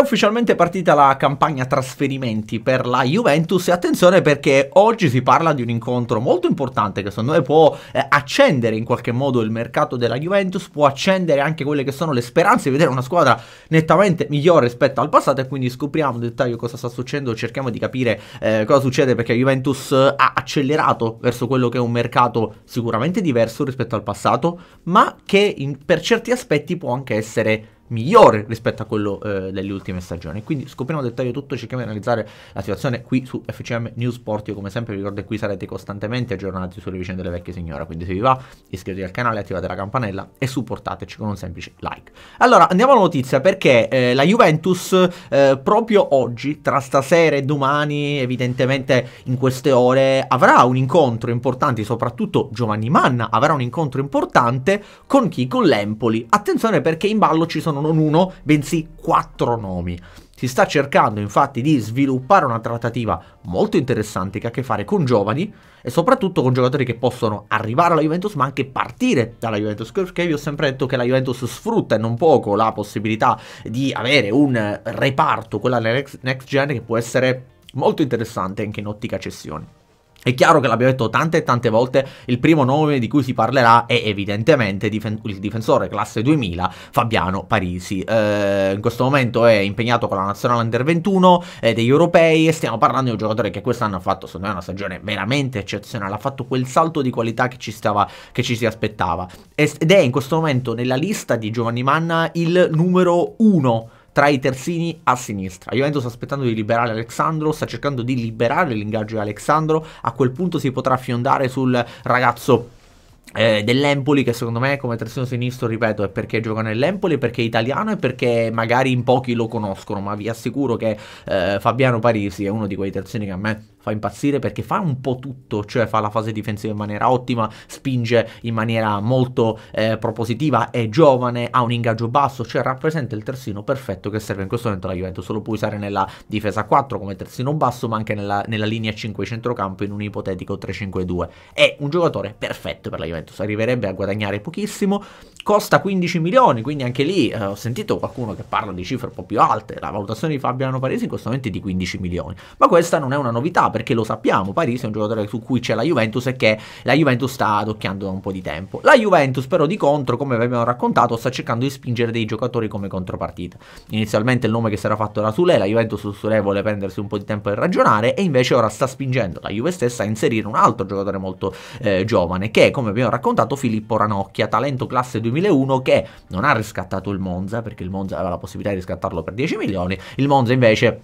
ufficialmente partita la campagna trasferimenti per la Juventus e attenzione perché oggi si parla di un incontro molto importante che secondo me può eh, accendere in qualche modo il mercato della Juventus, può accendere anche quelle che sono le speranze di vedere una squadra nettamente migliore rispetto al passato e quindi scopriamo in dettaglio cosa sta succedendo, cerchiamo di capire eh, cosa succede perché Juventus ha accelerato verso quello che è un mercato sicuramente diverso rispetto al passato, ma che in, per certi aspetti può anche essere migliore rispetto a quello eh, delle ultime stagioni. Quindi scopriamo nel dettaglio tutto, cerchiamo di analizzare la situazione qui su FCM News Sport. Io come sempre vi ricordo che qui sarete costantemente aggiornati sulle vicende delle vecchie signore, quindi se vi va iscrivetevi al canale, attivate la campanella e supportateci con un semplice like. Allora andiamo alla notizia perché eh, la Juventus eh, proprio oggi, tra stasera e domani, evidentemente in queste ore, avrà un incontro importante, soprattutto Giovanni Manna avrà un incontro importante con chi? Con l'Empoli. Attenzione perché in ballo ci sono non uno, bensì quattro nomi. Si sta cercando infatti di sviluppare una trattativa molto interessante che ha a che fare con giovani e soprattutto con giocatori che possono arrivare alla Juventus ma anche partire dalla Juventus perché vi ho sempre detto che la Juventus sfrutta e non poco la possibilità di avere un reparto, quella next gen che può essere molto interessante anche in ottica cessioni. È chiaro che l'abbiamo detto tante e tante volte, il primo nome di cui si parlerà è evidentemente difen il difensore classe 2000 Fabiano Parisi. Eh, in questo momento è impegnato con la nazionale under 21 eh, degli europei e stiamo parlando di un giocatore che quest'anno ha fatto secondo me una stagione veramente eccezionale, ha fatto quel salto di qualità che ci, stava, che ci si aspettava ed è in questo momento nella lista di Giovanni Manna il numero 1 tra i terzini a sinistra. Juventus aspettando di liberare Alexandro, sta cercando di liberare l'ingaggio di Alexandro, a quel punto si potrà fiondare sul ragazzo eh, dell'Empoli che secondo me come terzino sinistro ripeto è perché gioca nell'Empoli perché è italiano e perché magari in pochi lo conoscono ma vi assicuro che eh, Fabiano Parisi è uno di quei terzini che a me fa impazzire perché fa un po' tutto, cioè fa la fase difensiva in maniera ottima, spinge in maniera molto eh, propositiva, è giovane, ha un ingaggio basso, cioè rappresenta il terzino perfetto che serve in questo momento alla Juventus, lo puoi usare nella difesa 4 come terzino basso ma anche nella, nella linea 5 centrocampo in un ipotetico 3-5-2, è un giocatore perfetto per la Juventus, arriverebbe a guadagnare pochissimo, costa 15 milioni, quindi anche lì eh, ho sentito qualcuno che parla di cifre un po' più alte, la valutazione di Fabiano Paresi in questo momento è di 15 milioni, ma questa non è una novità perché lo sappiamo, Parisi è un giocatore su cui c'è la Juventus e che la Juventus sta adocchiando da un po' di tempo. La Juventus però di contro, come vi abbiamo raccontato, sta cercando di spingere dei giocatori come contropartita. Inizialmente il nome che si era fatto era Sule, la Juventus su Sule vuole prendersi un po' di tempo per ragionare e invece ora sta spingendo la Juve stessa a inserire un altro giocatore molto eh, giovane che, è, come abbiamo raccontato, Filippo Ranocchia, talento classe 2001 che non ha riscattato il Monza perché il Monza aveva la possibilità di riscattarlo per 10 milioni, il Monza invece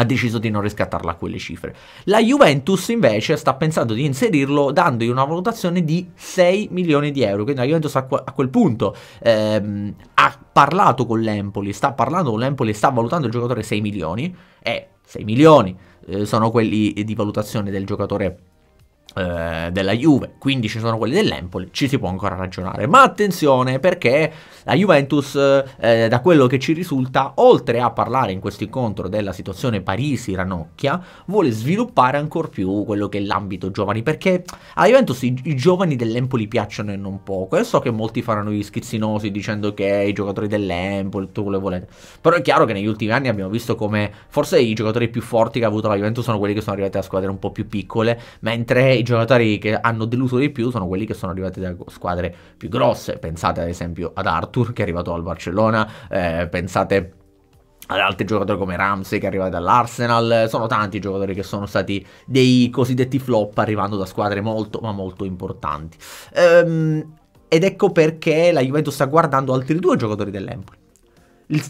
ha deciso di non riscattarla a quelle cifre. La Juventus invece sta pensando di inserirlo dandogli una valutazione di 6 milioni di euro, quindi la Juventus a, a quel punto ehm, ha parlato con l'Empoli, sta parlando con l'Empoli, sta valutando il giocatore 6 milioni e eh, 6 milioni eh, sono quelli di valutazione del giocatore eh, della Juve, 15 sono quelli dell'Empoli, ci si può ancora ragionare. Ma attenzione perché la Juventus, eh, da quello che ci risulta, oltre a parlare in questo incontro della situazione Parisi-Ranocchia, vuole sviluppare ancora più quello che è l'ambito giovani, perché alla Juventus i, i giovani dell'Empoli piacciono e non poco. E so che molti faranno gli schizzinosi dicendo che i giocatori dell'Empoli, tutto quello che volete, però è chiaro che negli ultimi anni abbiamo visto come forse i giocatori più forti che ha avuto la Juventus sono quelli che sono arrivati a squadre un po' più piccole, mentre i giocatori che hanno deluso di più sono quelli che sono arrivati da squadre più grosse. Pensate ad esempio ad Arthur che è arrivato al Barcellona, eh, pensate ad altri giocatori come Ramsey che è arrivato dall'Arsenal, sono tanti giocatori che sono stati dei cosiddetti flop arrivando da squadre molto ma molto importanti. Ehm, ed ecco perché la Juventus sta guardando altri due giocatori dell'Empoli.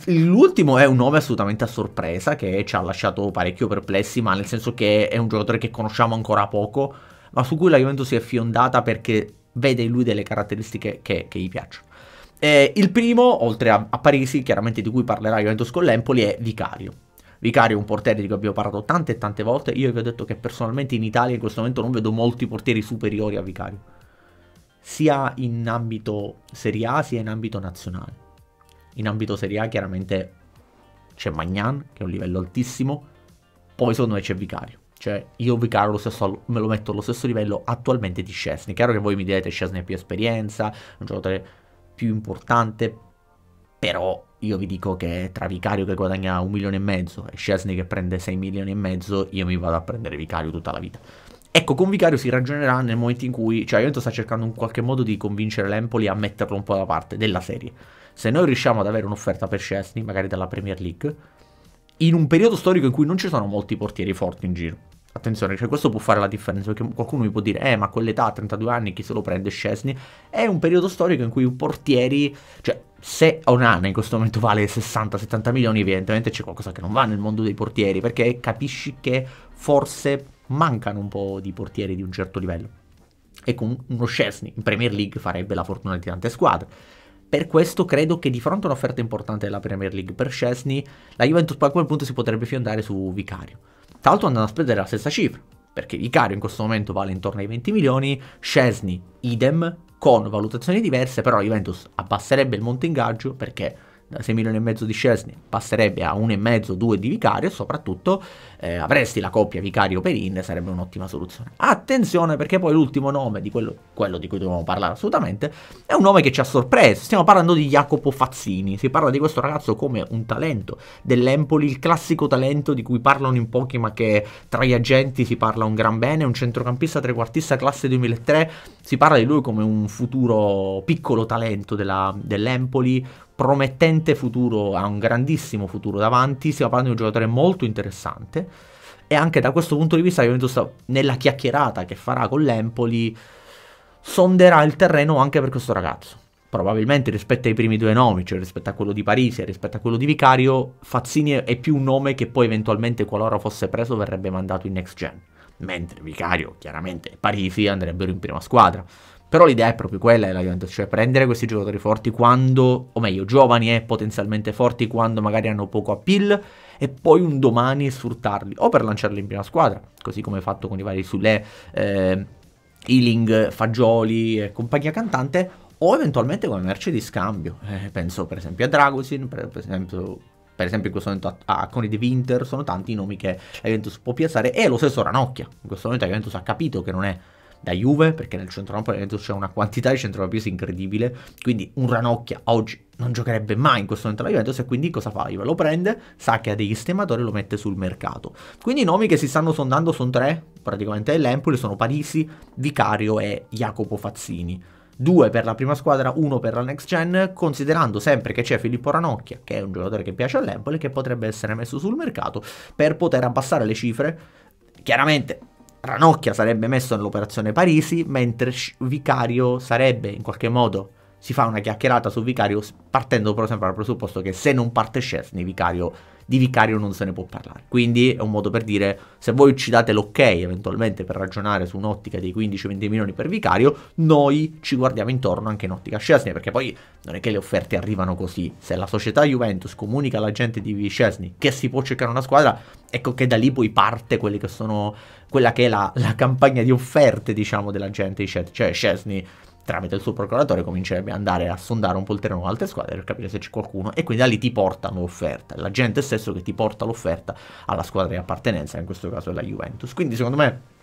L'ultimo è un nome assolutamente a sorpresa che ci ha lasciato parecchio perplessi, ma nel senso che è un giocatore che conosciamo ancora poco ma su cui la Juventus si è fiondata perché vede in lui delle caratteristiche che, che gli piacciono. Eh, il primo, oltre a, a, Parisi, chiaramente di cui parlerà Juventus con l'Empoli, è Vicario. Vicario è un portiere di cui abbiamo parlato tante e tante volte. Io vi ho detto che personalmente in Italia in questo momento non vedo molti portieri superiori a Vicario, sia in ambito Serie A sia in ambito nazionale. In ambito Serie A chiaramente c'è Magnan, che è un livello altissimo, poi secondo me c'è Vicario. Cioè, io Vicaro lo stesso, me lo metto allo stesso livello attualmente di Chesney. Chiaro che voi mi direte Chesney ha più esperienza, un giocatore più importante, però io vi dico che tra Vicario che guadagna un milione e mezzo e Chesney che prende 6 milioni e mezzo, io mi vado a prendere Vicario tutta la vita. Ecco, con Vicario si ragionerà nel momento in cui, cioè Juventus sta cercando in qualche modo di convincere l'Empoli a metterlo un po' da parte della serie. Se noi riusciamo ad avere un'offerta per Chesney, magari dalla Premier League, in un periodo storico in cui non ci sono molti portieri forti in giro. Attenzione, cioè questo può fare la differenza, perché qualcuno mi può dire, eh, ma quell'età, 32 anni, chi se lo prende, Scesni? È un periodo storico in cui i portieri, cioè, se Onana in questo momento vale 60-70 milioni, evidentemente c'è qualcosa che non va nel mondo dei portieri, perché capisci che forse mancano un po' di portieri di un certo livello. E con uno Scesni in Premier League farebbe la fortuna di tante squadre. Per questo credo che di fronte a un'offerta importante della Premier League per Chesney, la Juventus poi a quel punto si potrebbe fiondare su Vicario. Tra l'altro andando a spendere la stessa cifra, perché Vicario in questo momento vale intorno ai 20 milioni, Chesney idem, con valutazioni diverse, però la Juventus abbasserebbe il monte ingaggio perché da eh, 6 milioni e mezzo di Scesni passerebbe a 1,5-2 di Vicario e soprattutto eh, avresti la coppia Vicario-Perin, sarebbe un'ottima soluzione. Attenzione perché poi l'ultimo nome, di quello, quello, di cui dobbiamo parlare assolutamente, è un nome che ci ha sorpreso, stiamo parlando di Jacopo Fazzini, si parla di questo ragazzo come un talento dell'Empoli, il classico talento di cui parlano in pochi ma che tra gli agenti si parla un gran bene, un centrocampista trequartista classe 2003, si parla di lui come un futuro piccolo talento della, dell'Empoli, promettente futuro, ha un grandissimo futuro davanti, stiamo parlando di un giocatore molto interessante e anche da questo punto di vista Juventus nella chiacchierata che farà con l'Empoli sonderà il terreno anche per questo ragazzo. Probabilmente rispetto ai primi due nomi, cioè rispetto a quello di Parisi e rispetto a quello di Vicario, Fazzini è più un nome che poi eventualmente qualora fosse preso verrebbe mandato in next gen mentre Vicario chiaramente e Parisi andrebbero in prima squadra. Però l'idea è proprio quella, la Juventus, cioè prendere questi giocatori forti quando, o meglio, giovani e potenzialmente forti quando magari hanno poco appeal e poi un domani sfruttarli o per lanciarli in prima squadra, così come fatto con i vari Sule, eh, Ealing, Fagioli e compagnia cantante, o eventualmente come merce di scambio. Eh, penso per esempio a Dragosin, per, esempio per esempio in questo momento a, a Connie De Winter, sono tanti i nomi che la Juventus può piazzare e lo stesso Ranocchia. In questo momento la Juventus ha capito che non è da Juve, perché nel centrocampo della Juventus c'è una quantità di centrocampisti incredibile, quindi un Ranocchia oggi non giocherebbe mai in questo momento alla Juventus e quindi cosa fa? Juve lo prende, sa che ha degli stematori e lo mette sul mercato. Quindi i nomi che si stanno sondando sono tre, praticamente l'Empoli, sono Parisi, Vicario e Jacopo Fazzini. Due per la prima squadra, uno per la next gen, considerando sempre che c'è Filippo Ranocchia, che è un giocatore che piace all'Empoli, che potrebbe essere messo sul mercato per poter abbassare le cifre. Chiaramente Ranocchia sarebbe messo nell'operazione Parisi, mentre Vicario sarebbe in qualche modo si fa una chiacchierata su Vicario partendo però sempre dal presupposto che se non parte Scesni Vicario di vicario non se ne può parlare. Quindi è un modo per dire se voi ci date l'ok eventualmente per ragionare su un'ottica dei 15-20 milioni per vicario, noi ci guardiamo intorno anche in ottica Scesni, perché poi non è che le offerte arrivano così. Se la società Juventus comunica alla gente di Scesni che si può cercare una squadra, ecco che da lì poi parte che sono, quella che è la, la, campagna di offerte, diciamo, della gente di Scesni. Cioè Scesni tramite il suo procuratore comincerebbe ad andare a sondare un po' il terreno con altre squadre per capire se c'è qualcuno e quindi da lì ti portano l'offerta, l'agente stesso che ti porta l'offerta alla squadra di appartenenza, in questo caso è la Juventus. Quindi secondo me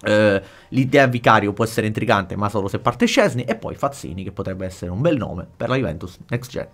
Uh, l'idea vicario può essere intrigante, ma solo se parte Scesni. E poi Fazzini, che potrebbe essere un bel nome per la Juventus Next Gen.